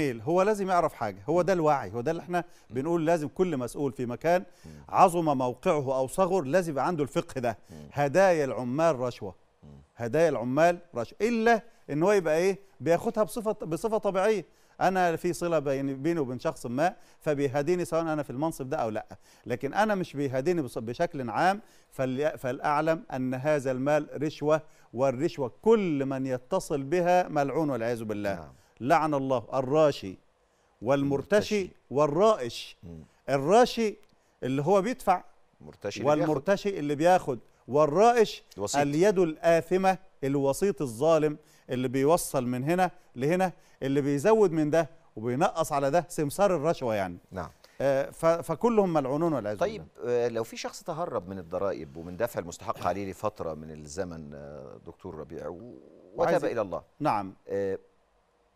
هو لازم يعرف حاجة هو ده الوعي هو ده اللي احنا بنقول لازم كل مسؤول في مكان عظم موقعه أو صغر لازم يبقى عنده الفقه ده هدايا العمال رشوة هدايا العمال رشوة إلا إن هو يبقى إيه بياخدها بصفة بصفة طبيعية أنا في صلة بيني وبين شخص ما فبيهاديني سواء أنا في المنصب ده أو لأ لكن أنا مش بيهاديني بشكل عام فالأعلم أن هذا المال رشوة والرشوة كل من يتصل بها ملعون والعياذ بالله نعم. لعن الله الراشي والمرتشي والرائش الراشي اللي هو بيدفع مرتشي والمرتشي اللي بياخد والرائش الوسيط. اليد الآثمة الوسيط الظالم اللي بيوصل من هنا لهنا اللي بيزود من ده وبينقص على ده سمسار الرشوة يعني نعم آه، فكلهم ملعونون والعياذ طيب آه، لو في شخص تهرب من الضرائب ومن دفع المستحق عليه لفتره من الزمن آه، دكتور ربيع وتاب الى الله نعم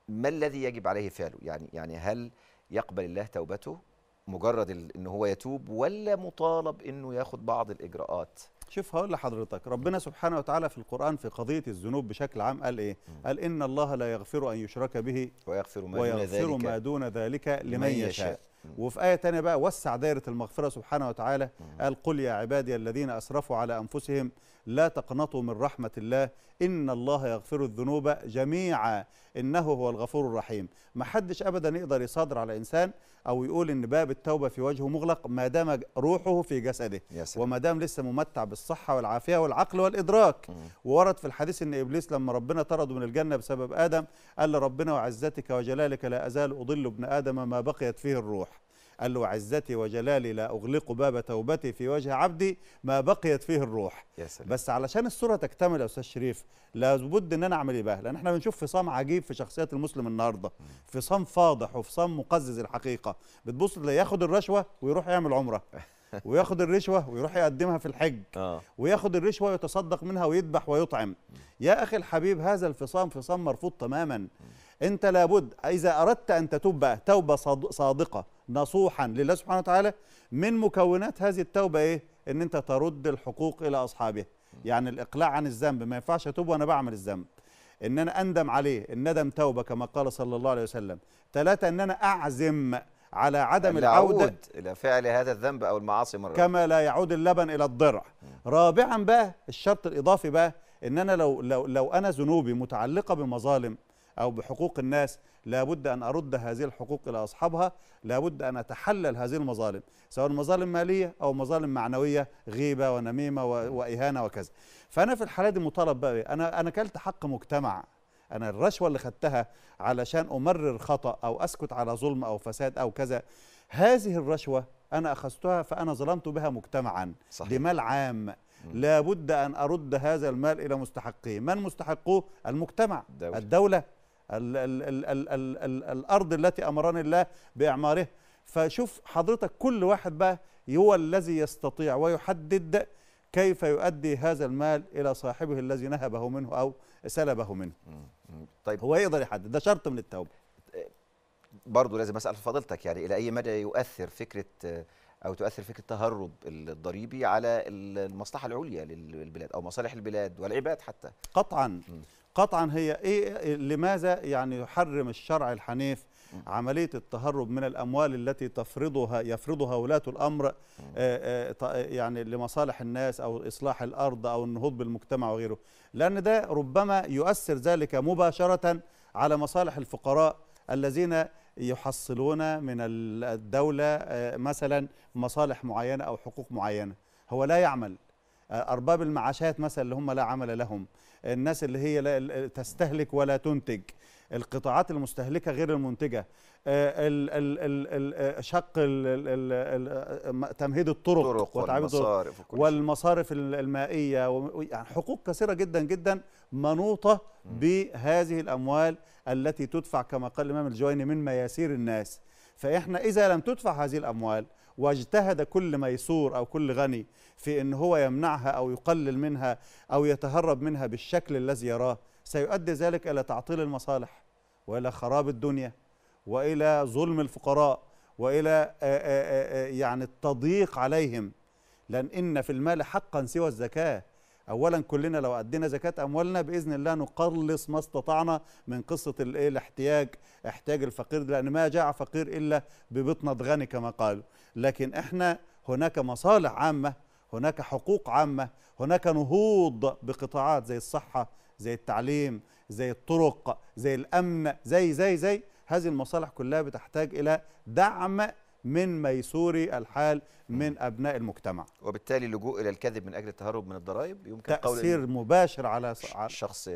ما الذي يجب عليه فعله يعني يعني هل يقبل الله توبته مجرد ان هو يتوب ولا مطالب انه ياخد بعض الاجراءات شوف هقول لحضرتك ربنا سبحانه وتعالى في القرآن في قضية الذنوب بشكل عام قال إيه؟ قال إن الله لا يغفر أن يشرك به ويغفر ما, ويغفر دون, ذلك ما دون ذلك لمن يشاء وفي آية تانية بقى وسع دائرة المغفرة سبحانه وتعالى قال قل يا عبادي الذين أسرفوا على أنفسهم لا تقنطوا من رحمة الله إن الله يغفر الذنوب جميعا إنه هو الغفور الرحيم ما حدش أبدا يقدر يصادر على إنسان أو يقول إن باب التوبة في وجهه مغلق ما دام روحه في جسده وما دام لسه ممتع بالصحة والعافية والعقل والإدراك وورد في الحديث إن إبليس لما ربنا طرده من الجنة بسبب آدم قال ربنا وعزتك وجلالك لا أزال أضل ابن آدم ما بقيت فيه الروح قال له عزتي وجلالي لا أغلق باب توبتي في وجه عبدي ما بقيت فيه الروح يا سلام. بس علشان الصورة تكتمل يا أستاذ شريف لابد أن أنا أعمل إيه بقى لأن إحنا بنشوف فصام عجيب في شخصيات المسلم النهاردة فصام فاضح وفصام مقزز الحقيقة بتبص تلاقيه ياخد الرشوة ويروح يعمل عمرة وياخد الرشوة ويروح يقدمها في الحج آه. وياخد الرشوة ويتصدق منها ويذبح ويطعم يا أخي الحبيب هذا الفصام فصام مرفوض تماما أنت لابد إذا أردت أن تتوب توبة صادقة نصوحا لله سبحانه وتعالى من مكونات هذه التوبة إيه؟ أن أنت ترد الحقوق إلى أصحابها يعني الإقلاع عن الذنب ما ينفعش أتوب وأنا بعمل الذنب ان انا اندم عليه الندم توبه كما قال صلى الله عليه وسلم ثلاثه ان انا اعزم على عدم العوده الى فعل هذا الذنب او المعاصي مره كما لا يعود اللبن الى الضرع رابعا بقى الشرط الاضافي بقى ان انا لو لو لو انا ذنوبي متعلقه بمظالم أو بحقوق الناس لابد أن أرد هذه الحقوق إلى أصحابها لابد أن أتحلل هذه المظالم سواء مظالم مالية أو مظالم معنوية غيبة ونميمة وإهانة وكذا فأنا في الحالة دي مطالب بقى أنا أنا كلت حق مجتمع أنا الرشوة اللي خدتها علشان أمرر خطأ أو أسكت على ظلم أو فساد أو كذا هذه الرشوة أنا أخذتها فأنا ظلمت بها مجتمعا صحيح. بمال عام لابد أن أرد هذا المال إلى مستحقيه من مستحقوه؟ المجتمع الدولة, الدولة. الـ الـ الـ الـ الـ الـ الارض التي امرني الله باعمارها فشوف حضرتك كل واحد بقى هو الذي يستطيع ويحدد كيف يؤدي هذا المال الى صاحبه الذي نهبه منه او سلبه منه طيب هو يقدر يحدد ده شرط من التوبه أه، برضه لازم اسال فضيلتك يعني الى اي مدى يؤثر فكره آه، او تؤثر فكره التهرب الضريبي على المصلحه العليا للبلاد او مصالح البلاد والعباد حتى قطعا م. قطعا هي ايه لماذا يعني يحرم الشرع الحنيف عمليه التهرب من الاموال التي تفرضها يفرضها ولاه الامر آه، آه، يعني لمصالح الناس او اصلاح الارض او النهوض بالمجتمع وغيره لان ده ربما يؤثر ذلك مباشره على مصالح الفقراء الذين يحصلون من الدولة آه، مثلا مصالح معينة أو حقوق معينة هو لا يعمل آه، ارباب المعاشات مثلا اللي هم لا عمل لهم الناس اللي هي لا تستهلك ولا تنتج القطاعات المستهلكه غير المنتجه شق تمهيد الطرق والمصارف والمصارف المائيه يعني حقوق كثيره جدا جدا منوطه بهذه الاموال التي تدفع كما قال الامام الجويني من مياسير الناس فإحنا إذا لم تدفع هذه الأموال واجتهد كل ميسور أو كل غني في أن هو يمنعها أو يقلل منها أو يتهرب منها بالشكل الذي يراه سيؤدي ذلك إلى تعطيل المصالح وإلى خراب الدنيا وإلى ظلم الفقراء وإلى آه، آه، آه، يعني التضييق عليهم لأن إن في المال حقا سوى الزكاة اولا كلنا لو ادينا زكاه اموالنا باذن الله نقلص ما استطعنا من قصه الايه الاحتياج احتياج الفقير لان ما جاع فقير الا ببطنه غني كما قالوا لكن احنا هناك مصالح عامه هناك حقوق عامه هناك نهوض بقطاعات زي الصحه زي التعليم زي الطرق زي الامن زي زي زي هذه المصالح كلها بتحتاج الى دعم من ميسور الحال من أبناء المجتمع وبالتالي اللجوء إلى الكذب من أجل التهرب من الضرائب يمكن تأثير قول مباشر على شخص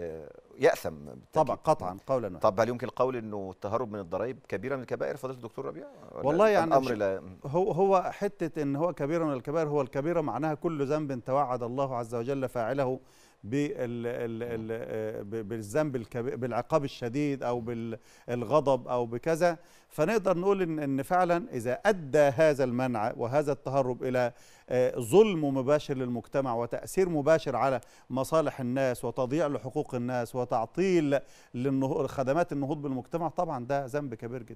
يأثم طبعا قطعا قولا واحدا طب هل يمكن القول أنه التهرب من الضرائب كبيرة من الكبائر فضيلة الدكتور ربيع والله يعني الأمر لا هو, هو حتة أن هو كبيرة من الكبائر هو الكبيرة معناها كل ذنب توعد الله عز وجل فاعله آه، بالذنب بالعقاب الشديد او بالغضب او بكذا فنقدر نقول ان ان فعلا اذا ادى هذا المنع وهذا التهرب الى آه، ظلم مباشر للمجتمع وتاثير مباشر على مصالح الناس وتضييع لحقوق الناس وتعطيل خدمات النهوض بالمجتمع طبعا ده ذنب كبير جدا